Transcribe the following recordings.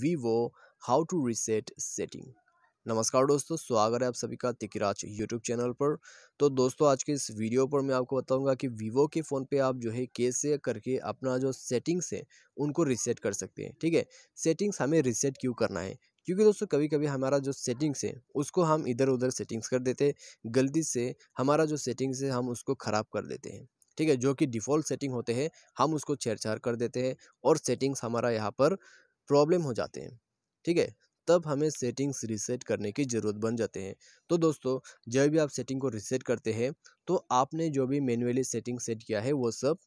Vivo how to reset setting नमस्कार दोस्तों स्वागत है आप सभी का तिकराज यूट्यूब चैनल पर तो दोस्तों आज के इस वीडियो पर मैं आपको बताऊंगा कि वीवो के फ़ोन पे आप जो है कैसे करके अपना जो सेटिंग्स है उनको रिसेट कर सकते हैं ठीक है सेटिंग्स हमें रिसेट क्यों करना है क्योंकि दोस्तों कभी कभी हमारा जो सेटिंग्स है उसको हम इधर उधर सेटिंग्स कर देते गलती से हमारा जो सेटिंग्स है हम उसको ख़राब कर देते हैं ठीक है जो कि डिफ़ॉल्ट सेटिंग होते हैं हम उसको छेड़छाड़ कर देते हैं और सेटिंग्स हमारा यहाँ पर प्रॉब्लम हो जाते हैं ठीक है तब हमें सेटिंग्स रीसेट करने की ज़रूरत बन जाते हैं तो दोस्तों जब भी आप सेटिंग को रीसेट करते हैं तो आपने जो भी मैनुअली सेटिंग सेट किया है वो सब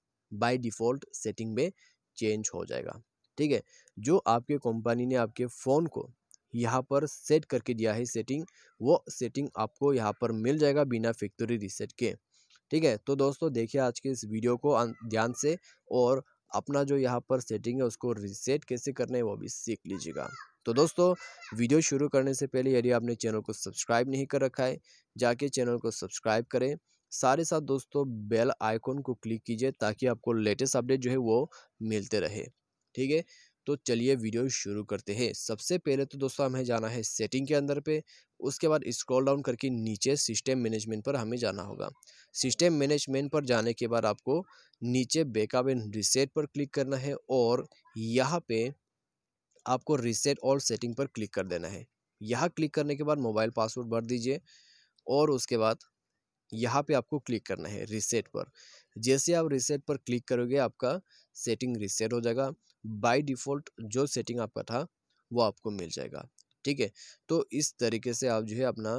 बाय डिफ़ॉल्ट सेटिंग में चेंज हो जाएगा ठीक है जो आपके कंपनी ने आपके फ़ोन को यहाँ पर सेट करके दिया है सेटिंग वो सेटिंग आपको यहाँ पर मिल जाएगा बिना फैक्ट्री रीसेट के ठीक है तो दोस्तों देखिए आज के इस वीडियो को ध्यान से और अपना जो यहाँ पर सेटिंग है उसको रिसेट कैसे करना है वो भी सीख लीजिएगा तो दोस्तों वीडियो शुरू करने से पहले यदि आपने चैनल को सब्सक्राइब नहीं कर रखा है जाके चैनल को सब्सक्राइब करें सारे साथ दोस्तों बेल आइकॉन को क्लिक कीजिए ताकि आपको लेटेस्ट अपडेट जो है वो मिलते रहे ठीक है तो चलिए वीडियो शुरू करते हैं सबसे पहले तो दोस्तों हमें जाना है सेटिंग के अंदर पे उसके बाद स्क्रॉल डाउन करके नीचे सिस्टम मैनेजमेंट पर हमें जाना होगा सिस्टम मैनेजमेंट पर जाने के बाद आपको नीचे बैकअप एंड रिसेट पर क्लिक करना है और यहाँ पे आपको रिसेट ऑल सेटिंग पर क्लिक कर देना है यहाँ क्लिक करने के बाद मोबाइल पासवर्ड भर दीजिए और उसके बाद यहाँ पे आपको क्लिक करना है रिसेट पर जैसे आप रिसेट पर क्लिक करोगे आपका सेटिंग रिसेट हो जाएगा बाय डिफ़ॉल्ट जो सेटिंग आपका था वो आपको मिल जाएगा ठीक है तो इस तरीके से आप जो है अपना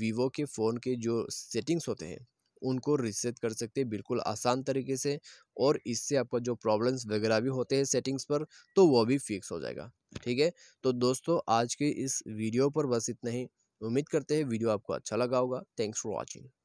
वीवो के फ़ोन के जो सेटिंग्स होते हैं उनको रिसेट कर सकते हैं बिल्कुल आसान तरीके से और इससे आपका जो प्रॉब्लम्स वगैरह भी होते हैं सेटिंग्स पर तो वो भी फिक्स हो जाएगा ठीक है तो दोस्तों आज के इस वीडियो पर बस इतना ही उम्मीद करते हैं वीडियो आपको अच्छा लगा होगा थैंक्स फॉर वॉचिंग